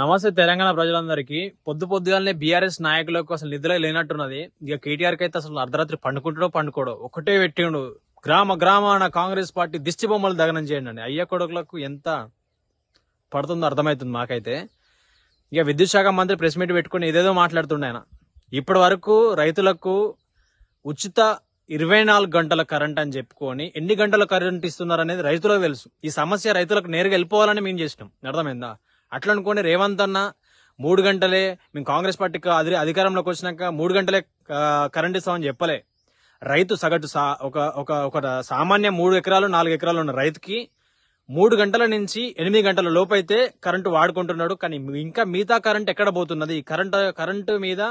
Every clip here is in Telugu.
నమస్తే తెలంగాణ ప్రజలందరికీ పొద్దు పొద్దుగానే బీఆర్ఎస్ నాయకులకు అసలు నిద్ర లేనట్టున్నది ఇక కేటీఆర్ అయితే అసలు అర్ధరాత్రి పండుకుంటాడో పండుకోడో ఒకటే పెట్టిండు గ్రామ గ్రామాన కాంగ్రెస్ పార్టీ దిష్టి బొమ్మలు దగనం చేయండి అండి అయ్య కొడుకులకు ఎంత పడుతుందో అర్థమవుతుంది మాకైతే ఇక విద్యుత్ శాఖ మంత్రి ప్రెస్ మీట్ పెట్టుకుని ఏదేదో మాట్లాడుతుండే ఆయన ఇప్పటి వరకు రైతులకు ఉచిత ఇరవై నాలుగు గంటల కరెంట్ అని చెప్పుకొని ఎన్ని గంటల కరెంట్ ఇస్తున్నారు అనేది రైతులకు తెలుసు ఈ సమస్య రైతులకు నేరుగా వెళ్ళిపోవాలని మేము చేసినాం అర్థమైందా అట్లా అనుకోండి రేవంత్ అన్న మూడు గంటలే మేము కాంగ్రెస్ పార్టీకి అది అధికారంలోకి వచ్చినాక మూడు గంటలే కరెంట్ ఇస్తామని చెప్పలే రైతు సగటు సా ఒక ఒక ఒక సామాన్య మూడు ఎకరాలు నాలుగు ఎకరాలు ఉన్న రైతుకి మూడు గంటల నుంచి ఎనిమిది గంటల లోపైతే కరెంటు వాడుకుంటున్నాడు కానీ ఇంకా మిగతా కరెంట్ ఎక్కడ పోతున్నది కరెంట్ కరెంటు మీద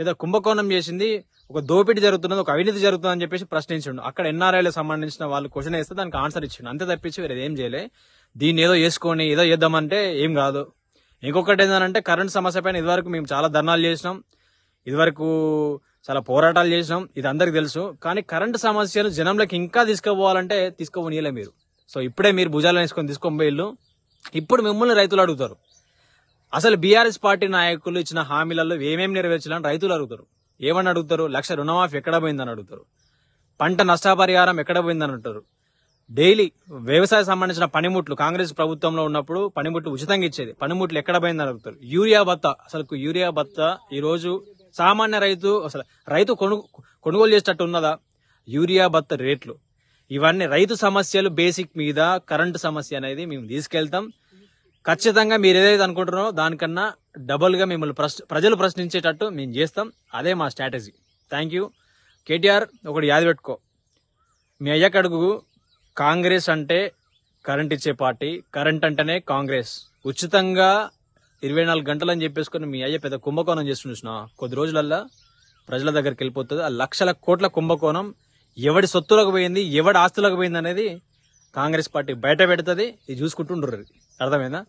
లేదా కుంభకోణం చేసింది ఒక దోపిడీ జరుగుతున్నది ఒక అవినీతి జరుగుతుందని చెప్పేసి ప్రశ్నించిండు అక్కడ ఎన్ఆర్ఐలకు సంబంధించిన వాళ్ళు క్వశ్చన్ వేస్తే దానికి ఆన్సర్ ఇచ్చిండు అంతే తప్పించి వేరే ఏం చేయలే దీన్ని ఏదో వేసుకొని ఏదో చేద్దామంటే ఏం కాదు ఇంకొకటి ఏంటంటే కరెంట్ సమస్య పైన ఇదివరకు మేము చాలా ధర్నాలు చేసినాం ఇదివరకు చాలా పోరాటాలు చేసినాం ఇది అందరికి తెలుసు కానీ కరెంటు సమస్యను జనంలోకి ఇంకా తీసుకుపోవాలంటే తీసుకుపోనీయలే మీరు సో ఇప్పుడే మీరు భుజాలు వేసుకొని తీసుకొని పోయిళ్ళు ఇప్పుడు మిమ్మల్ని రైతులు అడుగుతారు అసలు బీఆర్ఎస్ పార్టీ నాయకులు ఇచ్చిన హామీలలో ఏమేమి నెరవేర్చాలని రైతులు అడుగుతారు ఏమని అడుగుతారు లక్ష రుణమాఫీ ఎక్కడ పోయిందని అడుగుతారు పంట నష్టపరిహారం ఎక్కడ పోయిందని అంటారు డైలీ వ్యవసాయ సంబంధించిన పనిముట్లు కాంగ్రెస్ ప్రభుత్వంలో ఉన్నప్పుడు పనిముట్లు ఉచితంగా ఇచ్చేది పనిముట్లు ఎక్కడ పోయిందని అడుగుతారు యూరియా భత్త అసలు యూరియా భత్త ఈరోజు సామాన్య రైతు అసలు రైతు కొను కొనుగోలు చేసేటట్టు ఉన్నదా యూరియా భత్త రేట్లు ఇవన్నీ రైతు సమస్యలు బేసిక్ మీద కరెంటు సమస్య అనేది మేము తీసుకెళ్తాం ఖచ్చితంగా మీరు ఏదైతే అనుకుంటున్నారో దానికన్నా డబుల్గా మిమ్మల్ని ప్రజలు ప్రశ్నించేటట్టు మేము చేస్తాం అదే మా స్ట్రాటజీ థ్యాంక్ యూ కేటీఆర్ ఒకటి యాది పెట్టుకో మీ అయ్యకడుగు కాంగ్రెస్ అంటే కరెంట్ ఇచ్చే పార్టీ కరెంట్ అంటేనే కాంగ్రెస్ ఉచితంగా ఇరవై నాలుగు గంటలు అని చెప్పేసుకుని మీ అయ్య పెద్ద కుంభకోణం చేస్తుంటున్నా కొద్ది రోజులల్లా ప్రజల దగ్గరికి వెళ్ళిపోతుంది ఆ లక్షల కోట్ల కుంభకోణం ఎవడి సొత్తులకు పోయింది ఎవడి ఆస్తులకు పోయింది అనేది కాంగ్రెస్ పార్టీ బయట పెడుతుంది ఇది చూసుకుంటుండ్రు అర్థమైందా